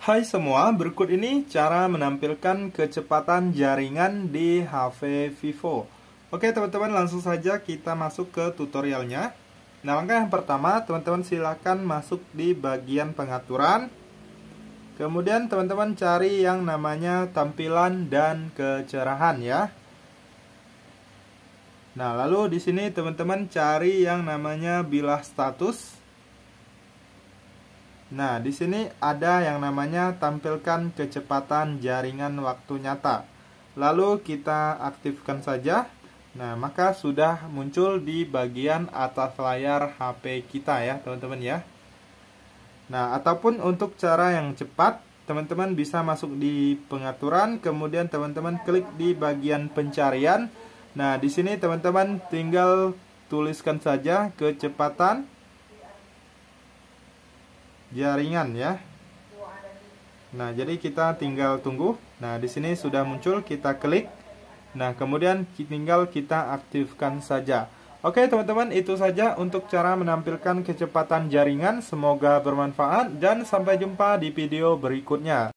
Hai semua, berikut ini cara menampilkan kecepatan jaringan di HP Vivo. Oke teman-teman, langsung saja kita masuk ke tutorialnya. Nah langkah yang pertama, teman-teman silakan masuk di bagian pengaturan. Kemudian teman-teman cari yang namanya tampilan dan kecerahan ya. Nah lalu di sini teman-teman cari yang namanya bilah status. Nah, di sini ada yang namanya tampilkan kecepatan jaringan waktu nyata. Lalu kita aktifkan saja. Nah, maka sudah muncul di bagian atas layar HP kita ya, teman-teman ya. Nah, ataupun untuk cara yang cepat, teman-teman bisa masuk di pengaturan, kemudian teman-teman klik di bagian pencarian. Nah, di sini teman-teman tinggal tuliskan saja kecepatan jaringan ya. Nah, jadi kita tinggal tunggu. Nah, di sini sudah muncul, kita klik. Nah, kemudian tinggal kita aktifkan saja. Oke, teman-teman, itu saja untuk cara menampilkan kecepatan jaringan. Semoga bermanfaat dan sampai jumpa di video berikutnya.